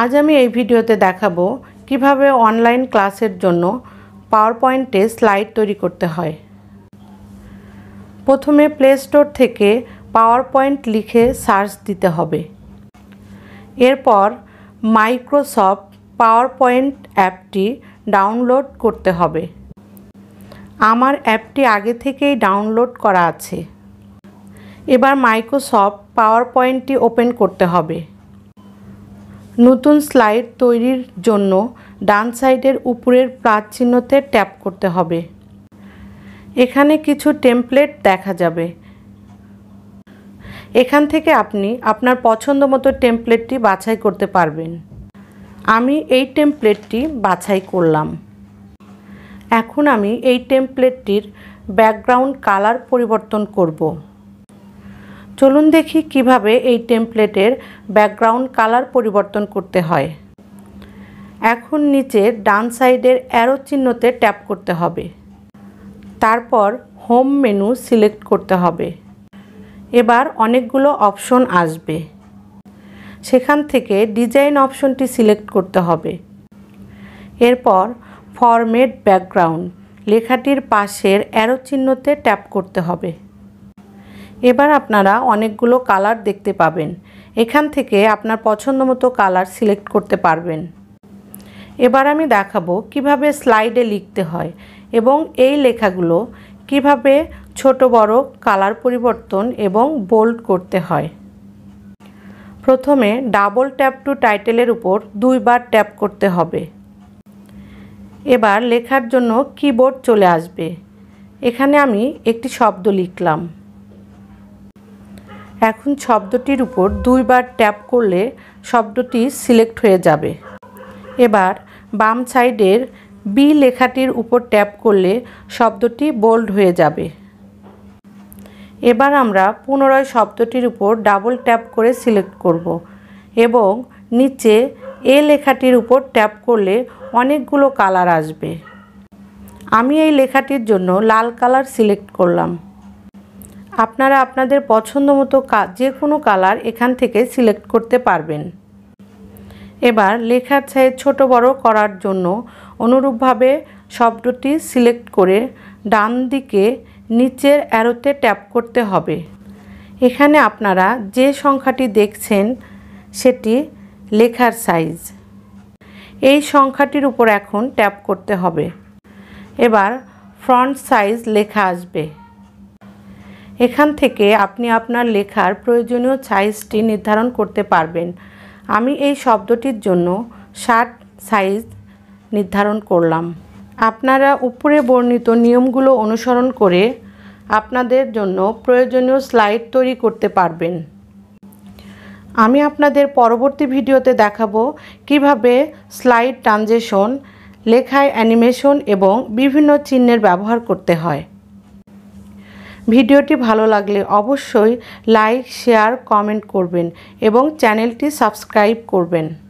আজ আমি এই ভিডিওতে দেখাবো কিভাবে অনলাইন ক্লাসের জন্য পাওয়ারপয়েন্টে স্লাইড তৈরি করতে হয় প্রথমে প্লে স্টোর থেকে পাওয়ারপয়েন্ট লিখে সার্চ দিতে হবে এরপর মাইক্রোসফট পাওয়ারপয়েন্ট অ্যাপটি ডাউনলোড করতে হবে আমার অ্যাপটি আগে থেকেই ডাউনলোড করা আছে এবার মাইক্রোসফট পাওয়ার পয়েন্টটি ওপেন করতে হবে নতুন স্লাইড তৈরির জন্য ডান সাইডের উপরের প্লাস চিহ্নতে ট্যাপ করতে হবে এখানে কিছু টেমপ্লেট দেখা যাবে এখান থেকে আপনি আপনার পছন্দ মতো টেমপ্লেটটি বাছাই করতে পারবেন আমি এই টেমপ্লেটটি বাছাই করলাম এখন আমি এই টেমপ্লেটটির ব্যাকগ্রাউন্ড কালার পরিবর্তন করব চলুন দেখি কিভাবে এই টেমপ্লেটের ব্যাকগ্রাউন্ড কালার পরিবর্তন করতে হয় এখন নিচে ডান সাইডের অ্যারো চিহ্নতে ট্যাপ করতে হবে তারপর হোম মেনু সিলেক্ট করতে হবে এবার অনেকগুলো অপশন আসবে সেখান থেকে ডিজাইন অপশনটি সিলেক্ট করতে হবে এরপর ফর্মেট ব্যাকগ্রাউন্ড লেখাটির পাশের অ্যারো চিহ্নতে ট্যাপ করতে হবে এবার আপনারা অনেকগুলো কালার দেখতে পাবেন এখান থেকে আপনার পছন্দ মতো কালার সিলেক্ট করতে পারবেন এবার আমি দেখাবো কিভাবে স্লাইডে লিখতে হয় এবং এই লেখাগুলো কিভাবে ছোট বড় কালার পরিবর্তন এবং বোল্ড করতে হয় প্রথমে ডাবল ট্যাপ টু টাইটেলের উপর দুইবার ট্যাপ করতে হবে এবার লেখার জন্য কিবোর্ড চলে আসবে এখানে আমি একটি শব্দ লিখলাম এখন শব্দটির উপর দুইবার ট্যাপ করলে শব্দটি সিলেক্ট হয়ে যাবে এবার বাম সাইডের বি লেখাটির উপর ট্যাপ করলে শব্দটি বোল্ড হয়ে যাবে এবার আমরা পুনরায় শব্দটির উপর ডাবল ট্যাপ করে সিলেক্ট করব এবং নিচে এ লেখাটির উপর ট্যাপ করলে অনেকগুলো কালার আসবে আমি এই লেখাটির জন্য লাল কালার সিলেক্ট করলাম আপনারা আপনাদের পছন্দ মতো যে কোনো কালার এখান থেকে সিলেক্ট করতে পারবেন এবার লেখার ছায় ছোট বড় করার জন্য অনুরূপভাবে শব্দটি সিলেক্ট করে ডান দিকে নিচের অ্যারোতে ট্যাপ করতে হবে এখানে আপনারা যে সংখ্যাটি দেখছেন সেটি লেখার সাইজ এই সংখ্যাটির উপর এখন ট্যাপ করতে হবে এবার ফ্রন্ট সাইজ লেখা আসবে এখান থেকে আপনি আপনার লেখার প্রয়োজনীয় সাইজটি নির্ধারণ করতে পারবেন আমি এই শব্দটির জন্য ষাট সাইজ নির্ধারণ করলাম আপনারা উপরে বর্ণিত নিয়মগুলো অনুসরণ করে আপনাদের জন্য প্রয়োজনীয় স্লাইড তৈরি করতে পারবেন আমি আপনাদের পরবর্তী ভিডিওতে দেখাবো কিভাবে স্লাইড ট্রানজেশন লেখায় অ্যানিমেশন এবং বিভিন্ন চিহ্নের ব্যবহার করতে হয় ভিডিওটি ভালো লাগলে অবশ্যই লাইক শেয়ার কমেন্ট করবেন এবং চ্যানেলটি সাবস্ক্রাইব করবেন